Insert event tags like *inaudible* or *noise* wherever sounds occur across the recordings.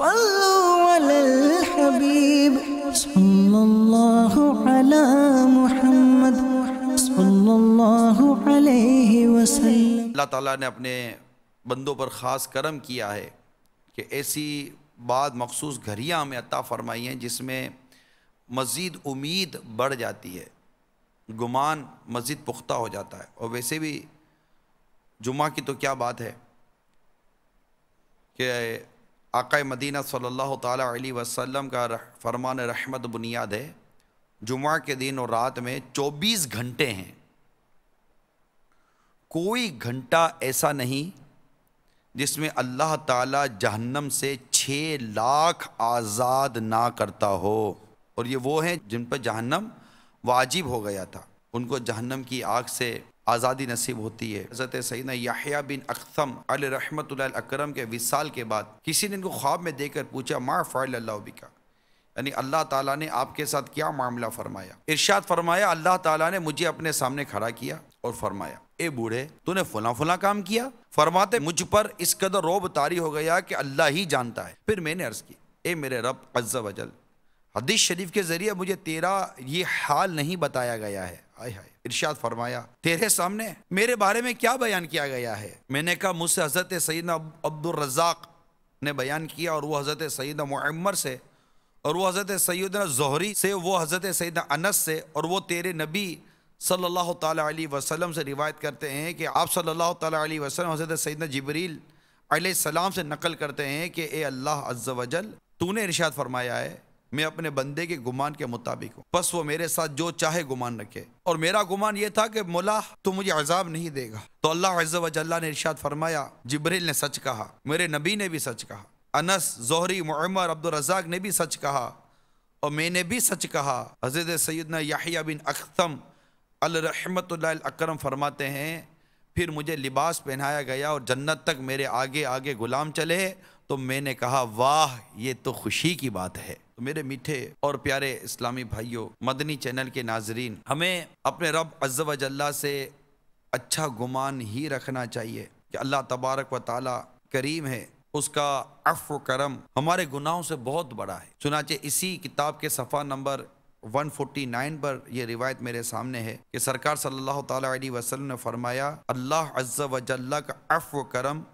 हबीब अल्लाह ताला ने अपने बंदों पर ख़ास करम किया है कि ऐसी बात मखसूस घरियाँ हमें अता फ़रमाई हैं जिसमें मज़ीद उम्मीद बढ़ जाती है गुमान मज़ीद पुख्ता हो जाता है और वैसे भी जुमा की तो क्या बात है कि आका मदीना सल्लल्लाहु अलैहि वसल्लम का रह, फरमान रहमत बुनियाद है जुमा के दिन और रात में 24 घंटे हैं कोई घंटा ऐसा नहीं जिसमें अल्लाह ताला जहन्नम से छः लाख आज़ाद ना करता हो और ये वो हैं जिन पर जहन्नम वाजिब हो गया था उनको जहन्नम की आग से आज़ादी नसीब होती है हज़रत सैन याहिया बिन अख्तम अल रहमत अक्रम के विसाल के बाद किसी ने इनको ख्वाब में देकर पूछा माँ फ़ाल बिका यानी अल्लाह ताला ने आपके साथ क्या मामला फरमाया इरशाद फरमाया अल्लाह ताला ने मुझे अपने सामने खड़ा किया और फरमाया ए बूढ़े तूने फुला फुला काम किया फरमाते मुझ पर इस कदर रोब तारी हो गया कि अल्लाह ही जानता है फिर मैंने अर्ज़ की ए मेरे रब अज्जा वजल हदीस शरीफ के ज़रिए मुझे तेरा ये हाल नहीं बताया गया है आय हाय इरशाद फरमाया तेरे सामने मेरे बारे में क्या बयान किया गया है मैंने कहा मुझसे हज़रत सैद अब्दुल रज़ाक ने बयान किया और वो हज़रत सैद मम्मर से और वो हज़रत सईद जहरी से वो हज़रत सैद अनस से और वो तेरे नबी सल्लल्लाहु अलैहि वसल्लम से रिवायत करते हैं कि आप सल्लल्लाहु अलैहि वसल्लम हज़रत सैदना जबरील सलाम से नकल करते हैं कि ए अल्लाह अज्जा वजल तूने इरशाद फरमाया है मैं अपने बंदे के गुमान के मुताबिक हूँ बस वो मेरे साथ जो चाहे गुमान रखे और मेरा गुमान ये था कि मोला तू मुझे अजाब नहीं देगा तो अल्लाह अजल्ला ने इर्शाद फरमाया जिब्रिल ने सच कहा मेरे नबी ने भी सच कहा अनस जहरी अब्दुल रजाक ने भी सच कहा और मैंने भी सच कहा हजरत सैदना याहिया बिन अख्तम अलरहमत अक्रम फरमाते हैं फिर मुझे लिबास पहनाया गया और जन्नत तक मेरे आगे आगे गुलाम चले तो मैंने कहा वाह ये तो खुशी की बात है तो मेरे मीठे और प्यारे इस्लामी भाइयों मदनी चैनल के नाजरीन हमें अपने रब अज्ला से अच्छा गुमान ही रखना चाहिए कि अल्लाह तबारक व ताली करीम है उसका अफ करम हमारे गुनाहों से बहुत बड़ा है चुनाचे इसी किताब के सफ़ा नंबर 149 पर यह रिवायत मेरे सामने है कि सरकार सल्लल्लाहु अलैहि वसल्लम ने फरमाया अल्लाह अज्जा वजल्ला का अफ करम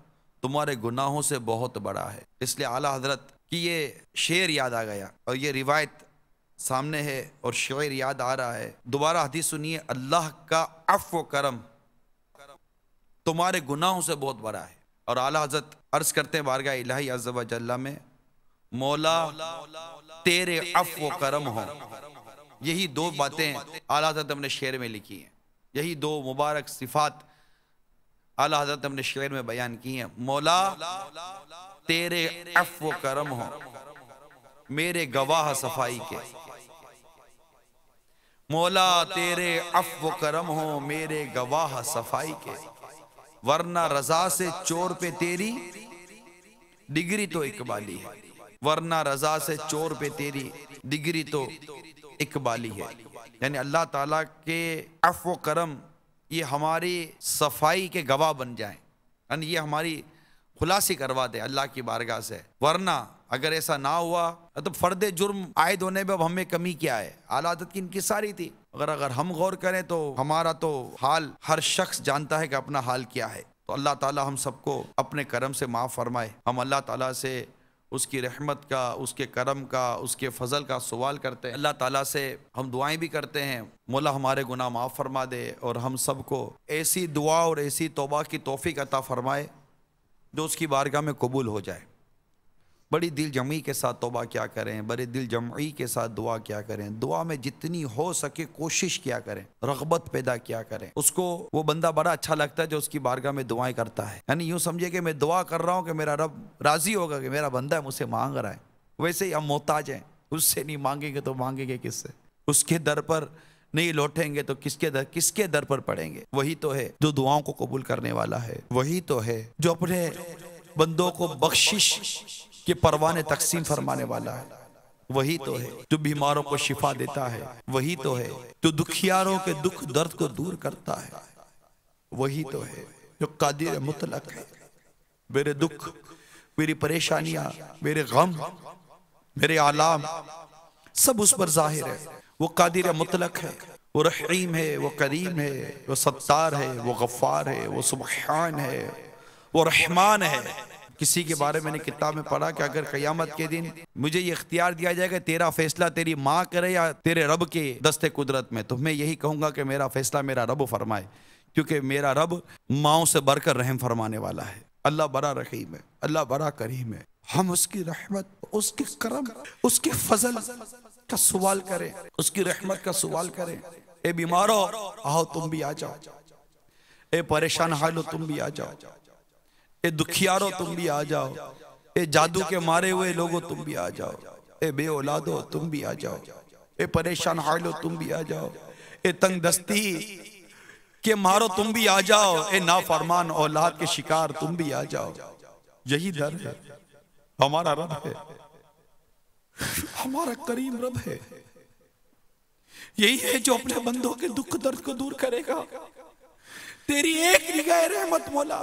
तुम्हारे गुनाहों से बहुत बड़ा है इसलिए आला हजरत की ये शेर याद आ गया और ये रिवायत सामने है और शेर याद आ रहा है दोबारा हदीस सुनिए अल्लाह का अफ व करम तुम्हारे गुनाहों से बहुत बड़ा है और आला हजरत अर्ज करते हैं बारगा इलाही अजल्ला में मौला तेरे अफ व करम हो यही दो बातें आला हजरत ने शेर में लिखी हैं यही दो मुबारक सिफात आला हजरत हमने शेर में बयान की है मौला तेरे अफ व करम हो मेरे गवाह सफाई के मौला तेरे अफ व करम हो मेरे गवाह सफाई के वरना रजा से चोर पे तेरी डिग्री तो इकबाली है वरना रजा से चोर पे तेरी डिग्री तो इकबाली है यानी अल्लाह ताला के अफ व करम ये हमारी सफाई के गवाह बन जाए यानी ये हमारी खुलासी करवा दे अल्लाह की बारगाह से वरना अगर ऐसा ना हुआ तो मतलब फर्द जुर्म आयद होने में अब हमें कमी क्या है आलादत की इनकी सारी थी अगर अगर हम गौर करें तो हमारा तो हाल हर शख्स जानता है कि अपना हाल क्या है तो अल्लाह ताला हम सबको अपने करम से माफ़ फरमाए हम अल्लाह ताला से उसकी रहमत का उसके करम का उसके फजल का सवाल करते हैं अल्लाह ताला से हम दुआएं भी करते हैं मौला हमारे गुनाह माफ़ फरमा दे और हम सबको ऐसी दुआ और ऐसी तोबा की तोफ़ी अता फरमाए जो उसकी बारगाह में कबूल हो जाए बड़ी दिल जमी के साथ तोबा क्या करें बड़े दिल जमी के साथ दुआ क्या करें दुआ में जितनी हो सके कोशिश क्या करें रगबत पैदा क्या करें उसको वो बंदा बड़ा अच्छा लगता है जो उसकी बारगाह में दुआएं करता है यानी यूँ समझे कि मैं दुआ कर रहा हूँ कि मेरा रब राज़ी होगा कि मेरा बंदा है मुझसे मांग रहा है वैसे ही हम मोहताज हैं उससे नहीं मांगेंगे तो मांगेंगे किससे उसके दर पर नहीं लौटेंगे तो किसके दर किसके दर पर पड़ेंगे वही तो है जो दुआओं को कबूल करने वाला है वही तो है जो अपने बंदों को बख्शिश कि परवाने तकसीम फरमाने वाला है वही तो है जो बीमारों को शिफा देता है वही तो है जो दुखियारों के दुख दर्द को दूर करता है वही तो है जो कादिर मुतलक है मेरे दुख मेरी परेशानियां मेरे गम मेरे आलाम सब उस पर जाहिर है वो कादिर मुतलक है वो रहीम है वो करीम है वो सत्तार है वो गफ्फार है वो सुबहान है वो रहमान है किसी के बारे में किताब में पढ़ा कि अगर कयामत के दिन मुझे ये इख्तियार दिया जाएगा तेरा फैसला तेरी माँ करे या तेरे रब के दस्ते कुदरत में तो मैं यही कहूँगा कि मेरा फैसला मेरा रब फरमाए क्योंकि मेरा रब माओ से बढ़कर रहम फरमाने वाला है अल्लाह बड़ा रहीम है अल्लाह बड़ा करीम है हम उसकी रहमत उसके करम उसके फजल का सवाल करें उसकी रहमत का सवाल करें ए बीमारो आओ तुम भी आ जाओ ए परेशान हो तुम भी आ जाओ ए दुखियारो तुम भी आ जाओ ए जादू के मारे हुए लोगों तुम भी आ जाओ ए बे औलादो तुम भी आ जाओ ए परेशान हालो तुम भी आ जाओ ए तंग दस्ती के मारो तुम भी आ जाओ ए नाफरमान औलाद के शिकार तुम भी आ जाओ यही दर है हमारा रब है हमारा करीम रब है यही है जो अपने बंदों के दुख दर्द को दूर करेगा तेरी एक निगाह रहमत मौला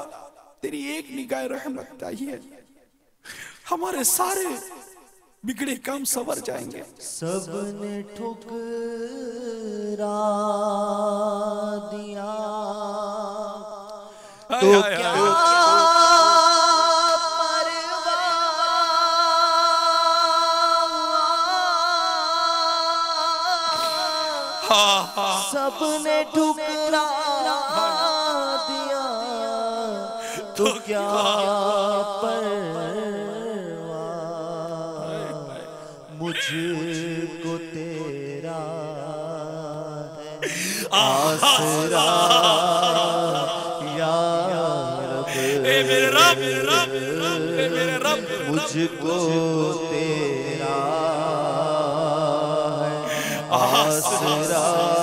तेरी एक निगाह रहमत चाहिए हमारे सारे बिगड़े काम सवर जाएंगे सबने ठुकरा दिया तो क्या सबने ठुकरा तो *laughs* क्या हाँ। परवा मुझको तेरा आसरा मुझको तेरा आसरा